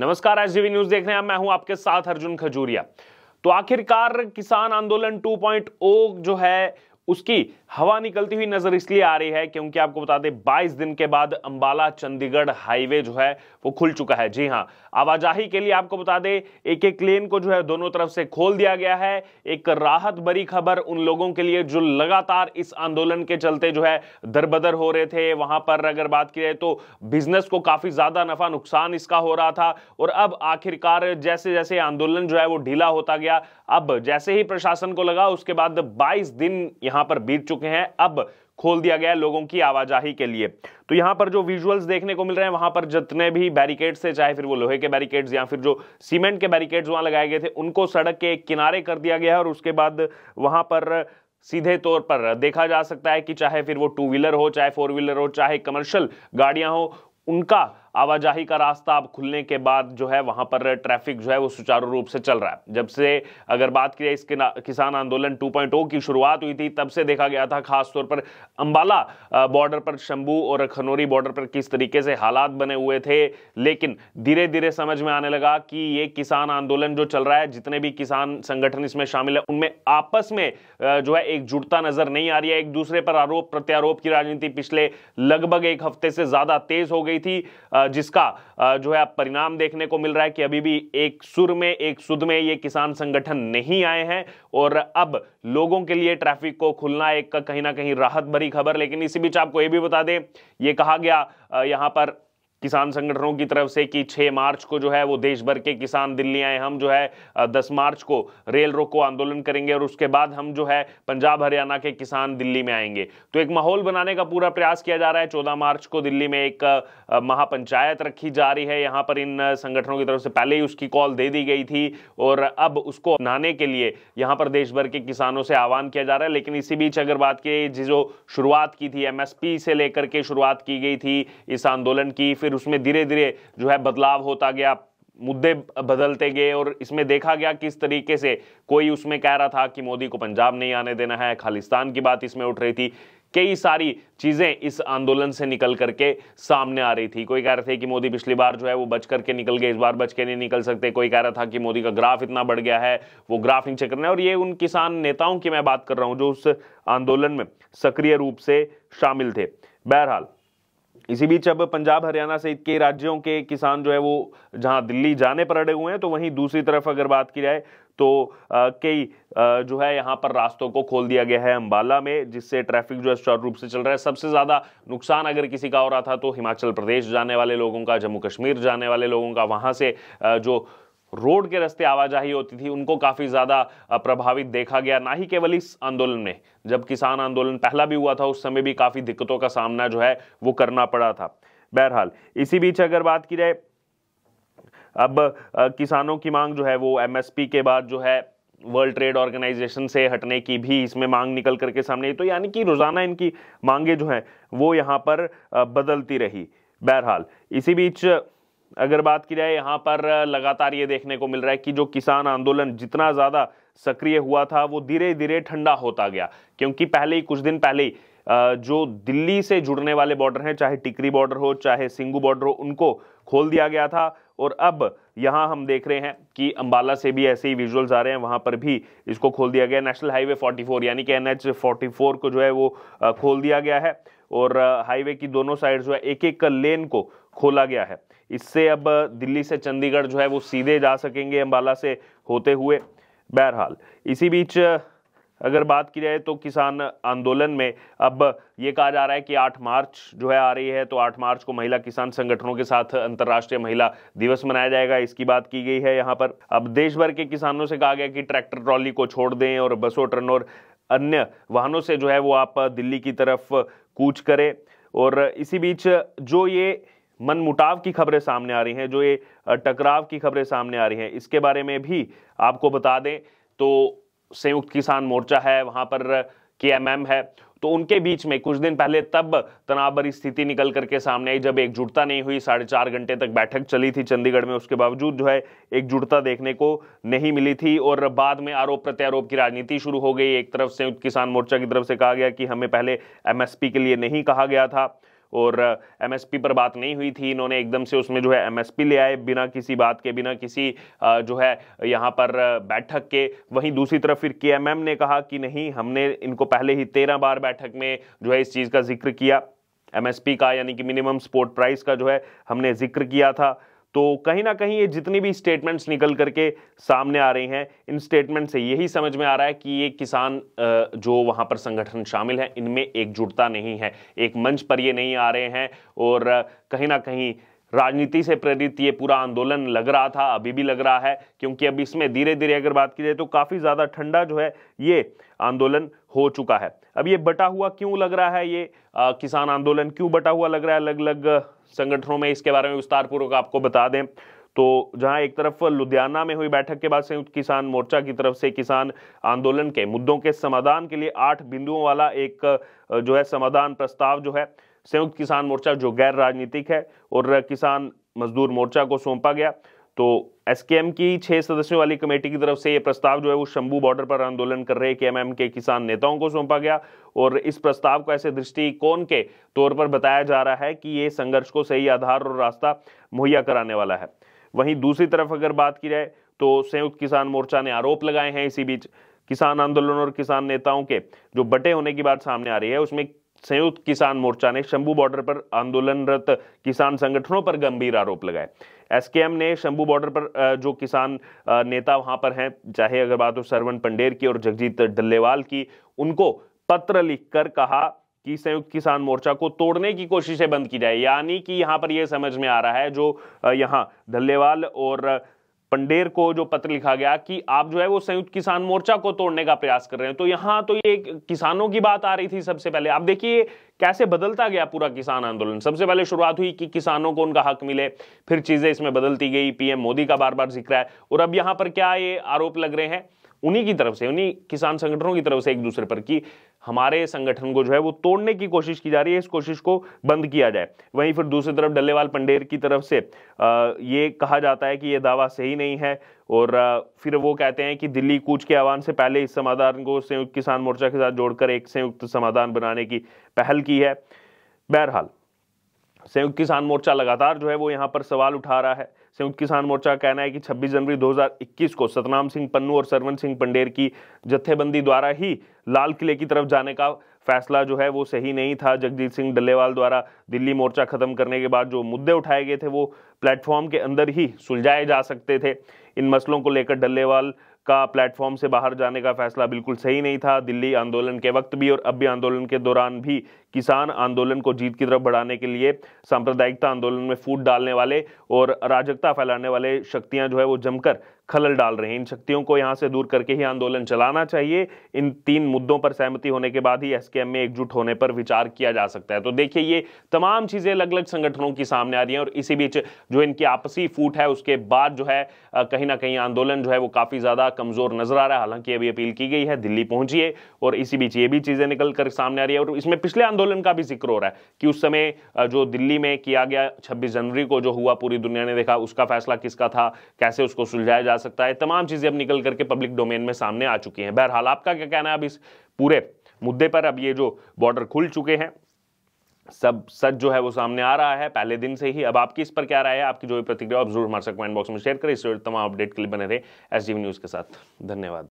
नमस्कार S DV news देख रहे हैं मैं हूं आपके साथ अर्जुन खजूरिया तो आखिरकार किसान आंदोलन 2.0 जो है उसकी हवा निकलती हुई नजर इसलिए आ रही है क्योंकि आपको बता दें 22 दिन के बाद अंबाला चंडीगढ़ हाईवे जो है वो खुल चुका है जी हाँ आवाजाही के लिए आपको बता दें एक एक लेन को जो है दोनों तरफ से खोल दिया गया है एक राहत भरी खबर उन लोगों के लिए जो लगातार इस आंदोलन के चलते जो है दरबदर हो रहे थे वहां पर अगर बात की जाए तो बिजनेस को काफी ज्यादा नफा नुकसान इसका हो रहा था और अब आखिरकार जैसे जैसे आंदोलन जो है वो ढीला होता गया अब जैसे ही प्रशासन को लगा उसके बाद बाईस दिन यहां पर बीत चुके हैं अब खोल दिया गया है लोगों की आवाजाही के लिए तो यहां पर जो विजुअल्स देखने को मिल रहे हैं वहां पर जितने भी बैरिकेड्स थे चाहे फिर वो लोहे के बैरिकेड्स या फिर जो सीमेंट के बैरिकेड्स वहां लगाए गए थे उनको सड़क के किनारे कर दिया गया और उसके बाद वहां पर सीधे तौर पर देखा जा सकता है कि चाहे फिर वो टू व्हीलर हो चाहे फोर व्हीलर हो चाहे कमर्शियल गाड़ियां हो उनका आवाजाही का रास्ता अब खुलने के बाद जो है वहां पर ट्रैफिक जो है वो सुचारू रूप से चल रहा है जब से अगर बात की इसके किसान आंदोलन 2.0 की शुरुआत हुई थी तब से देखा गया था खासतौर पर अंबाला बॉर्डर पर शंभू और खनौरी बॉर्डर पर किस तरीके से हालात बने हुए थे लेकिन धीरे धीरे समझ में आने लगा कि ये किसान आंदोलन जो चल रहा है जितने भी किसान संगठन इसमें शामिल है उनमें आपस में जो है एकजुटता नजर नहीं आ रही है एक दूसरे पर आरोप प्रत्यारोप की राजनीति पिछले लगभग एक हफ्ते से ज्यादा तेज हो गई थी जिसका जो है परिणाम देखने को मिल रहा है कि अभी भी एक सुर में एक सुध में ये किसान संगठन नहीं आए हैं और अब लोगों के लिए ट्रैफिक को खुलना एक कहीं ना कहीं राहत भरी खबर लेकिन इसी बीच आपको ये भी बता दें ये कहा गया यहाँ पर किसान संगठनों की तरफ से कि 6 मार्च को जो है वो देश भर के किसान दिल्ली आए हम जो है 10 मार्च को रेल रोको आंदोलन करेंगे और उसके बाद हम जो है पंजाब हरियाणा के किसान दिल्ली में आएंगे तो एक माहौल बनाने का पूरा प्रयास किया जा रहा है चौदह मार्च को दिल्ली में एक महापंचायत रखी जा रही है यहाँ पर इन संगठनों की तरफ से पहले ही उसकी कॉल दे दी गई थी और अब उसको अपनाने के लिए यहाँ पर देश भर के किसानों से आह्वान किया जा रहा है लेकिन इसी बीच अगर बात की जो शुरुआत की थी एमएसपी से लेकर के शुरुआत की गई थी इस आंदोलन की फिर फिर उसमें धीरे धीरे जो है बदलाव होता गया मुद्दे बदलते गए और इसमें देखा गया किस तरीके से कोई उसमें कह रहा था कि मोदी को पंजाब नहीं आने देना है खालिस्तान की बात इसमें उठ रही थी कई सारी चीज़ें इस आंदोलन से निकल करके सामने आ रही थी कोई कह रहे थे कि मोदी पिछली बार जो है वो बच करके निकल गए इस बार बच के नहीं निकल सकते कोई कह रहा था कि मोदी का ग्राफ इतना बढ़ गया है वो ग्राफ नीचे करना है और ये उन किसान नेताओं की मैं बात कर रहा हूँ जो उस आंदोलन में सक्रिय रूप से शामिल थे बहरहाल इसी बीच अब पंजाब हरियाणा सहित के राज्यों के किसान जो है वो जहां दिल्ली जाने पर अड़े हुए हैं तो वहीं दूसरी तरफ अगर बात की जाए तो कई जो है यहाँ पर रास्तों को खोल दिया गया है अंबाला में जिससे ट्रैफिक जो है सुचारू रूप से चल रहा है सबसे ज़्यादा नुकसान अगर किसी का हो रहा था तो हिमाचल प्रदेश जाने वाले लोगों का जम्मू कश्मीर जाने वाले लोगों का वहाँ से जो रोड के रास्ते आवाजाही होती थी उनको काफ़ी ज़्यादा प्रभावित देखा गया ना ही केवल इस आंदोलन में जब किसान आंदोलन पहला भी हुआ था उस समय भी काफ़ी दिक्कतों का सामना जो है वो करना पड़ा था बहरहाल इसी बीच अगर बात की जाए अब किसानों की मांग जो है वो एमएसपी के बाद जो है वर्ल्ड ट्रेड ऑर्गेनाइजेशन से हटने की भी इसमें मांग निकल करके सामने आई तो यानी कि रोज़ाना इनकी मांगे जो हैं वो यहाँ पर बदलती रही बहरहाल इसी बीच अगर बात की जाए यहाँ पर लगातार ये देखने को मिल रहा है कि जो किसान आंदोलन जितना ज़्यादा सक्रिय हुआ था वो धीरे धीरे ठंडा होता गया क्योंकि पहले ही कुछ दिन पहले ही जो दिल्ली से जुड़ने वाले बॉर्डर हैं चाहे टिकरी बॉर्डर हो चाहे सिंगू बॉर्डर हो उनको खोल दिया गया था और अब यहाँ हम देख रहे हैं कि अंबाला से भी ऐसे ही विजुअल्स आ रहे हैं वहाँ पर भी इसको खोल दिया गया नेशनल हाईवे 44 यानी कि एन एच को जो है वो खोल दिया गया है और हाईवे की दोनों साइड जो है एक एक लेन को खोला गया है इससे अब दिल्ली से चंडीगढ़ जो है वो सीधे जा सकेंगे अम्बाला से होते हुए बहरहाल इसी बीच अगर बात की जाए तो किसान आंदोलन में अब ये कहा जा रहा है कि 8 मार्च जो है आ रही है तो 8 मार्च को महिला किसान संगठनों के साथ अंतर्राष्ट्रीय महिला दिवस मनाया जाएगा इसकी बात की गई है यहाँ पर अब देश भर के किसानों से कहा गया कि ट्रैक्टर ट्रॉली को छोड़ दें और बसों ट्रेन और अन्य वाहनों से जो है वो आप दिल्ली की तरफ कूच करें और इसी बीच जो ये मनमुटाव की खबरें सामने आ रही हैं जो ये टकराव की खबरें सामने आ रही हैं इसके बारे में भी आपको बता दें तो संयुक्त किसान मोर्चा है वहाँ पर के है तो उनके बीच में कुछ दिन पहले तब तनाव भरी स्थिति निकल करके सामने आई जब एकजुटता नहीं हुई साढ़े चार घंटे तक बैठक चली थी चंडीगढ़ में उसके बावजूद जो है एकजुटता देखने को नहीं मिली थी और बाद में आरोप प्रत्यारोप की राजनीति शुरू हो गई एक तरफ संयुक्त किसान मोर्चा की तरफ से कहा गया कि हमें पहले एमएसपी के लिए नहीं कहा गया था और एमएसपी पर बात नहीं हुई थी इन्होंने एकदम से उसमें जो है एमएसपी ले आए बिना किसी बात के बिना किसी जो है यहाँ पर बैठक के वहीं दूसरी तरफ फिर के ने कहा कि नहीं हमने इनको पहले ही तेरह बार बैठक में जो है इस चीज़ का जिक्र किया एमएसपी का यानी कि मिनिमम स्पोर्ट प्राइस का जो है हमने जिक्र किया था तो कहीं ना कहीं ये जितनी भी स्टेटमेंट्स निकल करके सामने आ रही हैं इन स्टेटमेंट से यही समझ में आ रहा है कि ये किसान जो वहाँ पर संगठन शामिल हैं इनमें एकजुटता नहीं है एक मंच पर ये नहीं आ रहे हैं और कहीं ना कहीं राजनीति से प्रेरित ये पूरा आंदोलन लग रहा था अभी भी लग रहा है क्योंकि अब इसमें धीरे धीरे अगर बात की जाए तो काफ़ी ज़्यादा ठंडा जो है ये आंदोलन हो चुका है अब ये बटा हुआ क्यों लग रहा है ये आ, किसान आंदोलन क्यों बटा हुआ लग रहा है अलग अलग संगठनों में इसके बारे में विस्तारपूर्वक आपको बता दें तो जहां एक तरफ लुधियाना में हुई बैठक के बाद संयुक्त किसान मोर्चा की तरफ से किसान आंदोलन के मुद्दों के समाधान के लिए आठ बिंदुओं वाला एक जो है समाधान प्रस्ताव जो है संयुक्त किसान मोर्चा जो गैर राजनीतिक है और किसान मजदूर मोर्चा को सौंपा गया तो एसकेएम की छह सदस्यों वाली कमेटी की तरफ से यह प्रस्ताव जो है वो शंभू बॉर्डर पर आंदोलन कर रहे केएमएम के किसान नेताओं को सौंपा गया और इस प्रस्ताव को ऐसे दृष्टिकोण के तौर पर बताया जा रहा है कि ये संघर्ष को सही आधार और रास्ता मुहैया कराने वाला है वहीं दूसरी तरफ अगर बात की जाए तो संयुक्त किसान मोर्चा ने आरोप लगाए हैं इसी बीच किसान आंदोलन और किसान नेताओं के जो बटे होने की बात सामने आ रही है उसमें संयुक्त किसान मोर्चा ने शंभू बॉर्डर पर आंदोलनरत किसान संगठनों पर गंभीर आरोप लगाए एसकेएम ने शंभू बॉर्डर पर जो किसान नेता वहां पर हैं चाहे अगर बात हो सरवन पंडेर की और जगजीत डल्लेवाल की उनको पत्र लिखकर कहा कि संयुक्त किसान मोर्चा को तोड़ने की कोशिशें बंद की जाए यानी कि यहाँ पर यह समझ में आ रहा है जो यहाँ धल्लेवाल और पंडेर को जो पत्र लिखा गया कि आप जो है वो संयुक्त किसान मोर्चा को तोड़ने का प्रयास कर रहे हैं तो यहां तो ये किसानों की बात आ रही थी सबसे पहले आप देखिए कैसे बदलता गया पूरा किसान आंदोलन सबसे पहले शुरुआत हुई कि किसानों को उनका हक मिले फिर चीजें इसमें बदलती गई पीएम मोदी का बार बार जिक्र है और अब यहां पर क्या ये आरोप लग रहे हैं उन्हीं की तरफ से उन्हीं किसान संगठनों की तरफ से एक दूसरे पर कि हमारे संगठन को जो है वो तोड़ने की कोशिश की जा रही है इस कोशिश को बंद किया जाए वहीं फिर दूसरी तरफ डल्लेवाल पंडेर की तरफ से ये कहा जाता है कि ये दावा सही नहीं है और फिर वो कहते हैं कि दिल्ली कूच के आह्वान से पहले इस समाधान को संयुक्त किसान मोर्चा के साथ जोड़कर एक संयुक्त समाधान बनाने की पहल की है बहरहाल संयुक्त किसान मोर्चा लगातार जो है वो यहाँ पर सवाल उठा रहा है संयुक्त किसान मोर्चा का कहना है कि 26 जनवरी 2021 को सतनाम सिंह पन्नू और सरवन सिंह पंडेर की जत्थेबंदी द्वारा ही लाल किले की तरफ जाने का फैसला जो है वो सही नहीं था जगजीत सिंह डल्लेवाल द्वारा दिल्ली मोर्चा खत्म करने के बाद जो मुद्दे उठाए गए थे वो प्लेटफॉर्म के अंदर ही सुलझाए जा सकते थे इन मसलों को लेकर डल्लेवाल का प्लेटफॉर्म से बाहर जाने का फैसला बिल्कुल सही नहीं था दिल्ली आंदोलन के वक्त भी और अब भी आंदोलन के दौरान भी किसान आंदोलन को जीत की तरफ बढ़ाने के लिए सांप्रदायिकता आंदोलन में फूट डालने वाले और अराजकता फैलाने वाले शक्तियां जो है वो जमकर खलल डाल रहे हैं इन शक्तियों को यहाँ से दूर करके ही आंदोलन चलाना चाहिए इन तीन मुद्दों पर सहमति होने के बाद ही एसकेएम में एकजुट होने पर विचार किया जा सकता है तो देखिए ये तमाम चीज़ें अलग अलग संगठनों की सामने आ रही हैं और इसी बीच जो इनकी आपसी फूट है उसके बाद जो है कहीं ना कहीं आंदोलन जो है वो काफ़ी ज़्यादा कमज़ोर नजर आ रहा है हालांकि अभी अपील की गई है दिल्ली पहुंची और इसी बीच ये भी चीज़ें निकल कर सामने आ रही है और इसमें पिछले आंदोलन आंदोलन का भी जिक्र हो रहा है कि उस समय जो दिल्ली में किया गया 26 जनवरी को जो हुआ पूरी दुनिया ने देखा उसका फैसला किसका था कैसे उसको सुलझाया जा सकता है तमाम चीजें अब निकल करके पब्लिक डोमेन में सामने आ चुकी हैं बहरहाल आपका क्या कहना है अब इस पूरे मुद्दे पर अब ये जो बॉर्डर खुल चुके हैं सब सच जो है वो सामने आ रहा है पहले दिन से ही अब आपकी इस पर क्या राय है आपकी जो भी प्रतिक्रिया आप जरूर हमारे कमेंट बॉक्स में शेयर करें इस तमाम अपडेट के लिए बने रहे एस न्यूज़ के साथ धन्यवाद